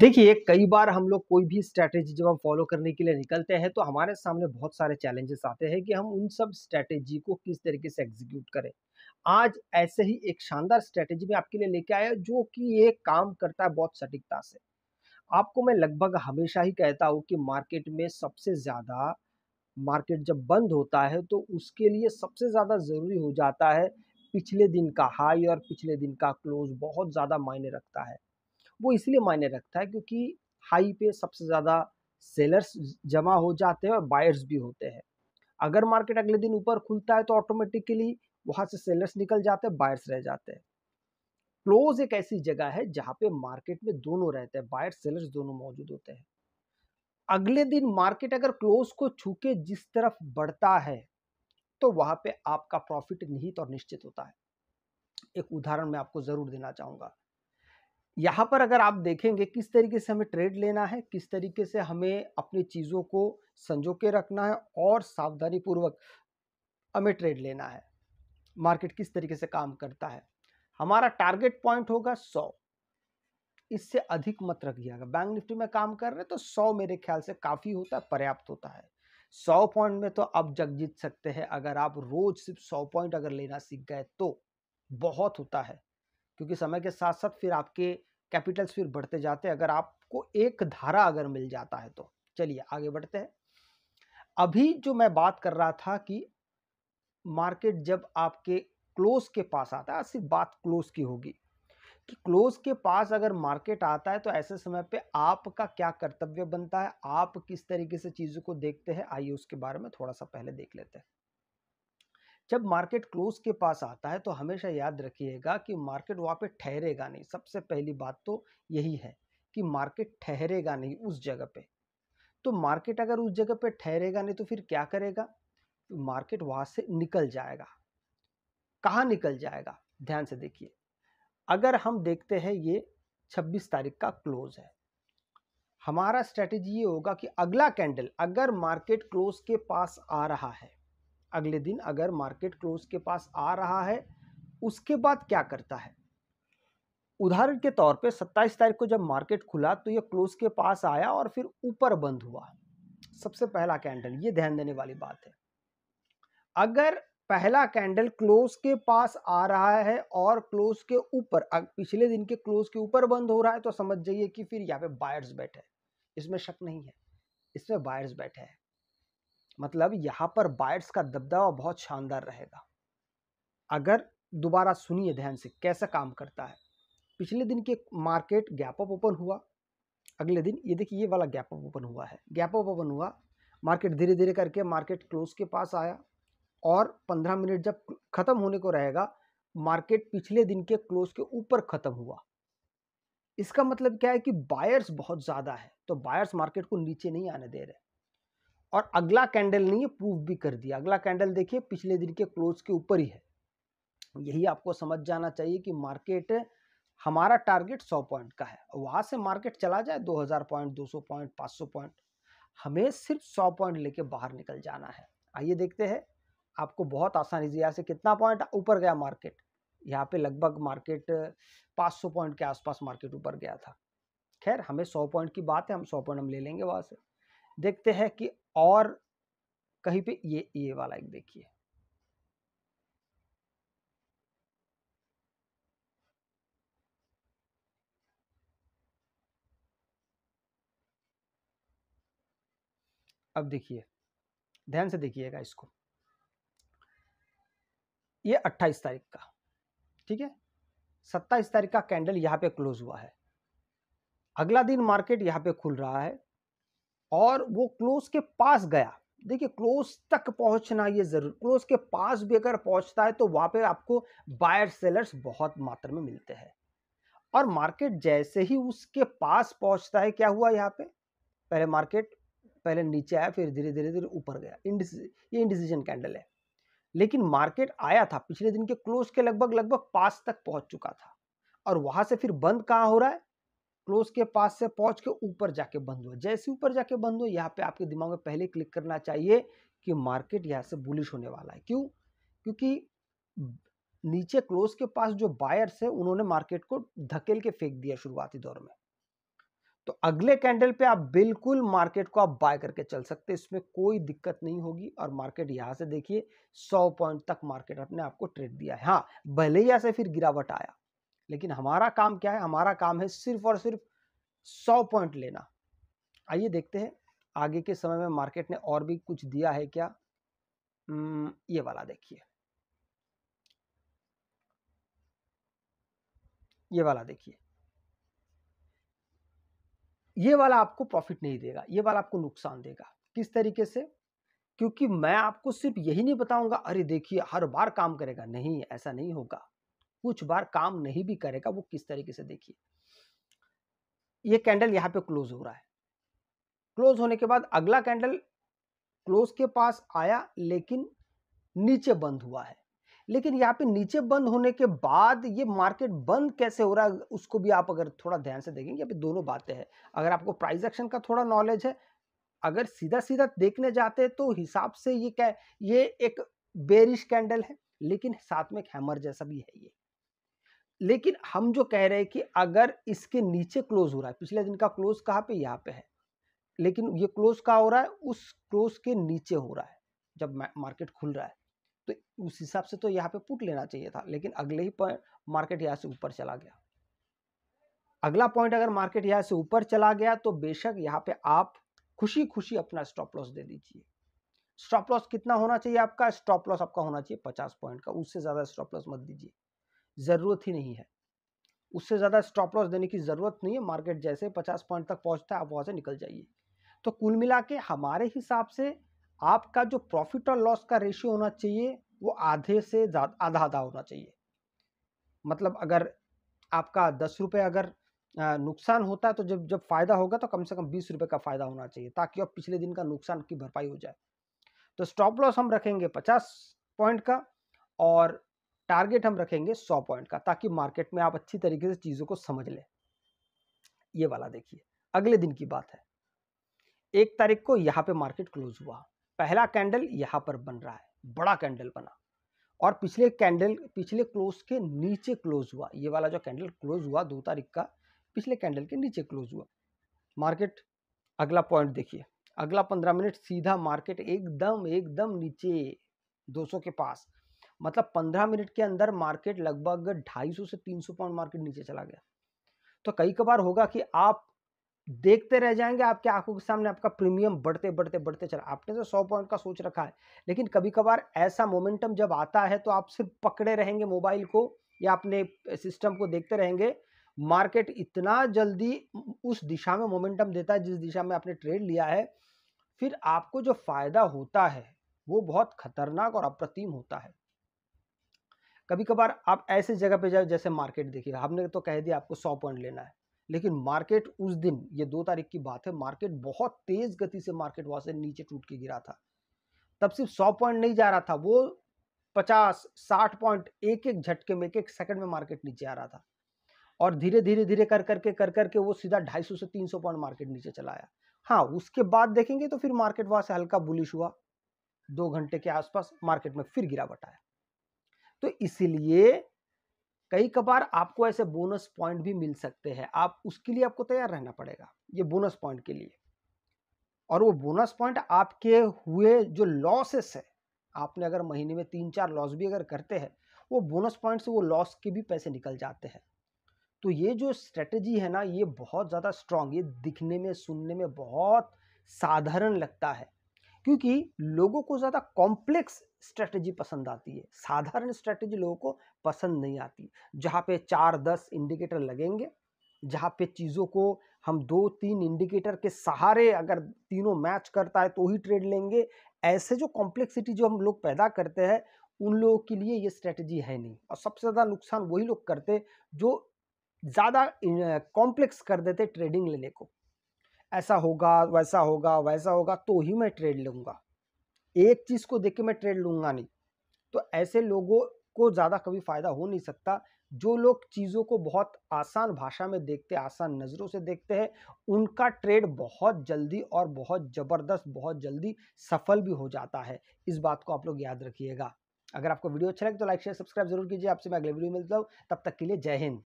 देखिए कई बार हम लोग कोई भी स्ट्रैटेजी जब हम फॉलो करने के लिए निकलते हैं तो हमारे सामने बहुत सारे चैलेंजेस आते हैं कि हम उन सब स्ट्रैटेजी को किस तरीके से एग्जीक्यूट करें आज ऐसे ही एक शानदार स्ट्रैटेजी मैं आपके लिए लेके आया जो कि ये काम करता है बहुत सटीकता से आपको मैं लगभग हमेशा ही कहता हूँ कि मार्केट में सबसे ज़्यादा मार्केट जब बंद होता है तो उसके लिए सबसे ज़्यादा ज़रूरी हो जाता है पिछले दिन का हाई और पिछले दिन का क्लोज बहुत ज़्यादा मायने रखता है वो इसलिए मायने रखता है क्योंकि हाई पे सबसे ज़्यादा सेलर्स जमा हो जाते हैं और बायर्स भी होते हैं अगर मार्केट अगले दिन ऊपर खुलता है तो ऑटोमेटिकली वहाँ से सेलर्स निकल जाते हैं बायर्स रह जाते हैं क्लोज एक ऐसी जगह है जहाँ पे मार्केट में दोनों रहते हैं बायर्स सेलर्स दोनों मौजूद होते हैं अगले दिन मार्केट अगर क्लोज को छूके जिस तरफ बढ़ता है तो वहाँ पे आपका प्रॉफिट निहित और निश्चित होता है एक उदाहरण मैं आपको ज़रूर देना चाहूँगा यहाँ पर अगर आप देखेंगे किस तरीके से हमें ट्रेड लेना है किस तरीके से हमें अपनी चीज़ों को संजो के रखना है और सावधानी पूर्वक हमें ट्रेड लेना है मार्केट किस तरीके से काम करता है हमारा टारगेट पॉइंट होगा सौ इससे अधिक मत रखिएगा बैंक निफ्टी में काम कर रहे तो सौ मेरे ख्याल से काफ़ी होता है पर्याप्त होता है सौ पॉइंट में तो आप जग जीत सकते हैं अगर आप रोज सिर्फ सौ पॉइंट अगर लेना सीख गए तो बहुत होता है क्योंकि समय के साथ साथ फिर आपके कैपिटल्स फिर बढ़ते जाते हैं अगर आपको एक धारा अगर मिल जाता है तो चलिए आगे बढ़ते हैं अभी जो मैं बात कर रहा था कि मार्केट जब आपके क्लोज के पास आता है सिर्फ बात क्लोज की होगी कि क्लोज के पास अगर मार्केट आता है तो ऐसे समय पे आपका क्या कर्तव्य बनता है आप किस तरीके से चीज़ों को देखते हैं आइए उसके बारे में थोड़ा सा पहले देख लेते हैं जब मार्केट क्लोज के पास आता है तो हमेशा याद रखिएगा कि मार्केट वहाँ पे ठहरेगा नहीं सबसे पहली बात तो यही है कि मार्केट ठहरेगा नहीं उस जगह पे तो मार्केट अगर उस जगह पे ठहरेगा नहीं तो फिर क्या करेगा मार्केट वहाँ से निकल जाएगा कहाँ निकल जाएगा ध्यान से देखिए अगर हम देखते हैं ये 26 तारीख का क्लोज है हमारा स्ट्रेटजी ये होगा कि अगला कैंडल अगर मार्केट क्लोज के पास आ रहा है अगले दिन अगर मार्केट क्लोज के पास आ रहा है उसके बाद क्या करता है उदाहरण के तौर पे 27 तारीख को जब मार्केट खुला तो ये क्लोज के पास आया और फिर ऊपर बंद हुआ सबसे पहला कैंडल ये ध्यान देने वाली बात है अगर पहला कैंडल क्लोज के पास आ रहा है और क्लोज के ऊपर पिछले दिन के क्लोज के ऊपर बंद हो रहा है तो समझ जाइए कि फिर यहाँ पे बायर्स बैठे इसमें शक नहीं है इसमें बायर्स बैठे हैं मतलब यहाँ पर बायर्स का दबदबा बहुत शानदार रहेगा अगर दोबारा सुनिए ध्यान से कैसा काम करता है पिछले दिन के मार्केट गैप अप ओपन हुआ अगले दिन ये देखिए ये वाला गैप अप ओपन हुआ है गैप अप ओपन हुआ मार्केट धीरे धीरे करके मार्केट क्लोज के पास आया और 15 मिनट जब ख़त्म होने को रहेगा मार्केट पिछले दिन के क्लोज के ऊपर ख़त्म हुआ इसका मतलब क्या है कि बायर्स बहुत ज़्यादा है तो बायर्स मार्केट को नीचे नहीं आने दे रहे और अगला कैंडल ने ये प्रूव भी कर दिया अगला कैंडल देखिए पिछले दिन के क्लोज के ऊपर ही है यही आपको समझ जाना चाहिए कि मार्केट हमारा टारगेट 100 पॉइंट का है वहाँ से मार्केट चला जाए 2000 पॉइंट 200 पॉइंट 500 पॉइंट हमें सिर्फ 100 पॉइंट लेके बाहर निकल जाना है आइए देखते हैं आपको बहुत आसानी से यहाँ से कितना पॉइंट ऊपर गया मार्केट यहाँ पे लगभग मार्केट 500 पॉइंट के आसपास मार्केट ऊपर गया था खैर हमें 100 पॉइंट की बात है हम 100 पॉइंट हम ले लेंगे वहाँ से देखते हैं कि और कहीं पे ये ये वाला एक देखिए अब देखिए ध्यान से देखिएगा इसको ये 28 तारीख का ठीक है सत्ताईस तारीख का कैंडल यहाँ पे क्लोज हुआ है अगला दिन मार्केट यहाँ पे खुल रहा है और वो क्लोज के पास गया देखिए क्लोज तक पहुंचना ये ज़रूर क्लोज के पास भी अगर पहुंचता है तो वहाँ पे आपको बायर सेलर्स बहुत मात्रा में मिलते हैं और मार्केट जैसे ही उसके पास पहुंचता है क्या हुआ यहाँ पे पहले मार्केट पहले नीचे आया फिर धीरे धीरे धीरे ऊपर गया ये इंडिसीजन कैंडल है लेकिन मार्केट आया था पिछले दिन के क्लोज के लगभग लगभग पास तक पहुंच चुका था और वहाँ से फिर बंद कहाँ हो रहा है क्लोज के पास से पहुंच के ऊपर जाके बंद हुआ जैसे ऊपर जाके बंद हुआ यहाँ पे आपके दिमाग में पहले क्लिक करना चाहिए कि मार्केट यहाँ से बुलिश होने वाला है क्यों क्योंकि नीचे क्लोज के पास जो बायर्स है उन्होंने मार्केट को धकेल के फेंक दिया शुरुआती दौर में तो अगले कैंडल पे आप बिल्कुल मार्केट को आप बाय करके चल सकते हैं इसमें कोई दिक्कत नहीं होगी और मार्केट यहाँ से देखिए 100 पॉइंट तक मार्केट अपने आप को ट्रेड दिया है हाँ भले ही यहाँ से फिर गिरावट आया लेकिन हमारा काम क्या है हमारा काम है सिर्फ और सिर्फ सौ पॉइंट लेना आइए देखते हैं आगे के समय में मार्केट ने और भी कुछ दिया है क्या ये वाला देखिए ये वाला देखिए ये वाला आपको प्रॉफिट नहीं देगा ये वाला आपको नुकसान देगा किस तरीके से क्योंकि मैं आपको सिर्फ यही नहीं बताऊंगा अरे देखिए हर बार काम करेगा नहीं ऐसा नहीं होगा कुछ बार काम नहीं भी करेगा वो किस तरीके से देखिए ये कैंडल यहाँ पे क्लोज हो रहा है क्लोज होने के बाद अगला कैंडल क्लोज के पास आया लेकिन नीचे बंद हुआ है लेकिन यहाँ पे नीचे बंद होने के बाद ये मार्केट बंद कैसे हो रहा है उसको भी आप अगर थोड़ा ध्यान से देखेंगे अभी दोनों बातें हैं अगर आपको प्राइस एक्शन का थोड़ा नॉलेज है अगर सीधा सीधा देखने जाते तो हिसाब से ये क्या ये एक बेरिश कैंडल है लेकिन साथ में एक हैमर जैसा भी है ये लेकिन हम जो कह रहे हैं कि अगर इसके नीचे क्लोज हो रहा है पिछले दिन का क्लोज कहाँ पे यहाँ पे है लेकिन ये क्लोज कहाँ हो रहा है उस क्लोज के नीचे हो रहा है जब मार्केट खुल रहा है तो उस हिसाब से तो यहाँ पे पुट लेना चाहिए था लेकिन अगले ही पॉइंट मार्केट यहाँ से ऊपर चला गया अगला पॉइंट अगर मार्केट यहाँ से ऊपर चला गया तो बेशक यहाँ पे आप खुशी खुशी अपना स्टॉप लॉस दे दीजिए स्टॉप लॉस कितना होना चाहिए आपका स्टॉप लॉस आपका होना चाहिए पचास पॉइंट का उससे ज़्यादा स्टॉप लॉस मत दीजिए ज़रूरत ही नहीं है उससे ज़्यादा स्टॉप लॉस देने की ज़रूरत नहीं है मार्केट जैसे पचास पॉइंट तक पहुंचता है आप वहाँ से निकल जाइए तो कुल मिला के हमारे हिसाब से आपका जो प्रॉफिट और लॉस का रेशियो होना चाहिए वो आधे से आधा आधा होना चाहिए मतलब अगर आपका दस रुपये अगर नुकसान होता है तो जब जब फ़ायदा होगा तो कम से कम बीस रुपये का फ़ायदा होना चाहिए ताकि अब पिछले दिन का नुकसान की भरपाई हो जाए तो स्टॉप लॉस हम रखेंगे पचास पॉइंट का और टारगेट हम रखेंगे सौ पॉइंट का ताकि मार्केट में आप अच्छी तरीके से चीज़ों को समझ लें ये वाला देखिए अगले दिन की बात है एक तारीख को यहाँ पे मार्केट क्लोज हुआ पहला कैंडल यहाँ पर बन रहा है बड़ा कैंडल बना और पिछले कैंडल पिछले क्लोज के नीचे क्लोज हुआ ये वाला जो कैंडल क्लोज हुआ दो तारीख का पिछले कैंडल के नीचे क्लोज हुआ मार्केट अगला पॉइंट देखिए अगला पंद्रह मिनट सीधा मार्केट एकदम एकदम नीचे 200 के पास मतलब पंद्रह मिनट के अंदर मार्केट लगभग ढाई सौ से तीन सौ पॉइंट मार्केट नीचे चला गया तो कई कबार होगा कि आप देखते रह जाएंगे आपके आंखों के सामने आपका प्रीमियम बढ़ते बढ़ते बढ़ते चला आपने तो सौ पॉइंट का सोच रखा है लेकिन कभी कभार ऐसा मोमेंटम जब आता है तो आप सिर्फ पकड़े रहेंगे मोबाइल को या अपने सिस्टम को देखते रहेंगे मार्केट इतना जल्दी उस दिशा में मोमेंटम देता है जिस दिशा में आपने ट्रेड लिया है फिर आपको जो फ़ायदा होता है वो बहुत खतरनाक और अप्रतिम होता है कभी कभार आप ऐसे जगह पे जाओ जैसे मार्केट देखिए हमने तो कह दिया आपको सौ पॉइंट लेना है लेकिन मार्केट उस दिन ये दो तारीख की बात है मार्केट बहुत तेज़ गति से मार्केट वहां से नीचे टूट के गिरा था तब सिर्फ सौ पॉइंट नहीं जा रहा था वो पचास साठ पॉइंट एक एक झटके में एक एक सेकंड में मार्केट नीचे आ रहा था और धीरे धीरे धीरे कर करके कर करके वो सीधा ढाई सौ से तीन सौ पॉइंट मार्केट नीचे चलाया हाँ उसके बाद देखेंगे तो फिर मार्केट वहां से हल्का बुलिश हुआ दो घंटे के आसपास मार्केट में फिर गिरावट आया तो इसलिए कई कबार आपको ऐसे बोनस पॉइंट भी मिल सकते हैं आप उसके लिए आपको तैयार रहना पड़ेगा ये बोनस पॉइंट के लिए और वो बोनस पॉइंट आपके हुए जो लॉसेस है आपने अगर महीने में तीन चार लॉस भी अगर करते हैं वो बोनस पॉइंट से वो लॉस के भी पैसे निकल जाते हैं तो ये जो स्ट्रेटजी है ना ये बहुत ज़्यादा स्ट्रांग ये दिखने में सुनने में बहुत साधारण लगता है क्योंकि लोगों को ज़्यादा कॉम्प्लेक्स स्ट्रेटजी पसंद आती है साधारण स्ट्रेटजी लोगों को पसंद नहीं आती जहाँ पे चार दस इंडिकेटर लगेंगे जहाँ पे चीज़ों को हम दो तीन इंडिकेटर के सहारे अगर तीनों मैच करता है तो ही ट्रेड लेंगे ऐसे जो कॉम्प्लेक्सिटी जो हम लोग पैदा करते हैं उन लोगों के लिए ये स्ट्रेटजी है नहीं और सबसे ज़्यादा नुकसान वही लोग करते जो ज़्यादा कॉम्प्लेक्स कर देते ट्रेडिंग लेने को ऐसा होगा वैसा होगा वैसा होगा तो ही मैं ट्रेड लूँगा एक चीज़ को देख के मैं ट्रेड लूँगा नहीं तो ऐसे लोगों को ज़्यादा कभी फ़ायदा हो नहीं सकता जो लोग चीज़ों को बहुत आसान भाषा में देखते आसान नज़रों से देखते हैं उनका ट्रेड बहुत जल्दी और बहुत ज़बरदस्त बहुत जल्दी सफल भी हो जाता है इस बात को आप लोग याद रखिएगा अगर आपको वीडियो अच्छा लगे तो लाइक शेयर सब्सक्राइब जरूर कीजिए आपसे मैं अगले वीडियो मिलता हूँ तब तक के लिए जय हिंद